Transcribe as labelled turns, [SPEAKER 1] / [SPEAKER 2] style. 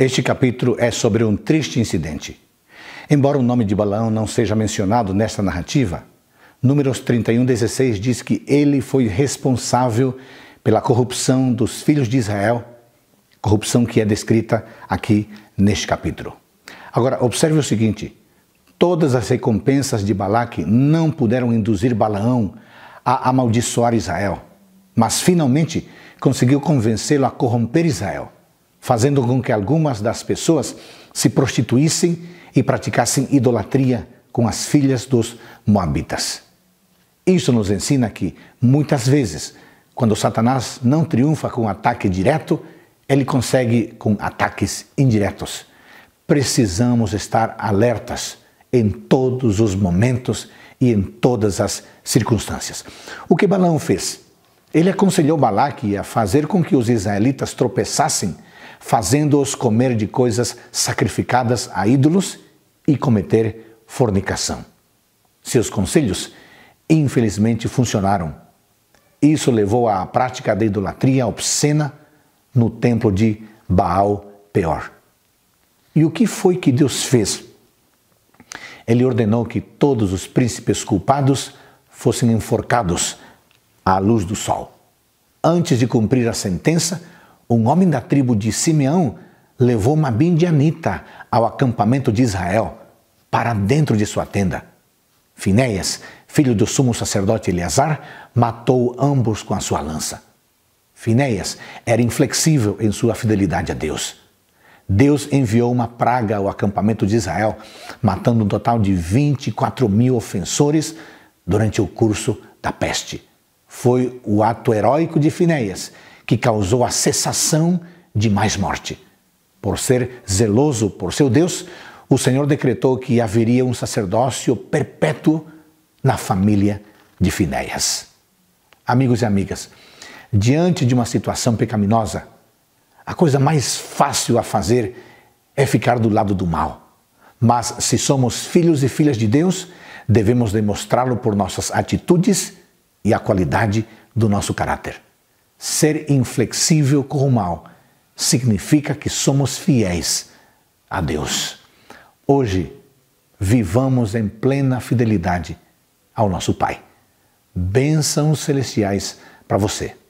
[SPEAKER 1] Este capítulo é sobre um triste incidente. Embora o nome de Balaão não seja mencionado nesta narrativa, Números 31:16 diz que ele foi responsável pela corrupção dos filhos de Israel, corrupção que é descrita aqui neste capítulo. Agora, observe o seguinte: todas as recompensas de Balaque não puderam induzir Balaão a amaldiçoar Israel, mas finalmente conseguiu convencê-lo a corromper Israel fazendo com que algumas das pessoas se prostituíssem e praticassem idolatria com as filhas dos Moabitas. Isso nos ensina que, muitas vezes, quando Satanás não triunfa com ataque direto, ele consegue com ataques indiretos. Precisamos estar alertas em todos os momentos e em todas as circunstâncias. O que Balaão fez? Ele aconselhou Balaque a fazer com que os israelitas tropeçassem fazendo-os comer de coisas sacrificadas a ídolos e cometer fornicação. Seus conselhos, infelizmente, funcionaram. Isso levou à prática da idolatria obscena no templo de Baal Peor. E o que foi que Deus fez? Ele ordenou que todos os príncipes culpados fossem enforcados à luz do sol. Antes de cumprir a sentença, um homem da tribo de Simeão levou uma bindianita ao acampamento de Israel, para dentro de sua tenda. Finéias, filho do sumo sacerdote Eleazar, matou ambos com a sua lança. Finéias era inflexível em sua fidelidade a Deus. Deus enviou uma praga ao acampamento de Israel, matando um total de 24 mil ofensores durante o curso da peste. Foi o ato heróico de Finéias que causou a cessação de mais morte. Por ser zeloso por seu Deus, o Senhor decretou que haveria um sacerdócio perpétuo na família de Finéias. Amigos e amigas, diante de uma situação pecaminosa, a coisa mais fácil a fazer é ficar do lado do mal. Mas se somos filhos e filhas de Deus, devemos demonstrá-lo por nossas atitudes e a qualidade do nosso caráter. Ser inflexível com o mal significa que somos fiéis a Deus. Hoje, vivamos em plena fidelidade ao nosso Pai. Bênçãos celestiais para você.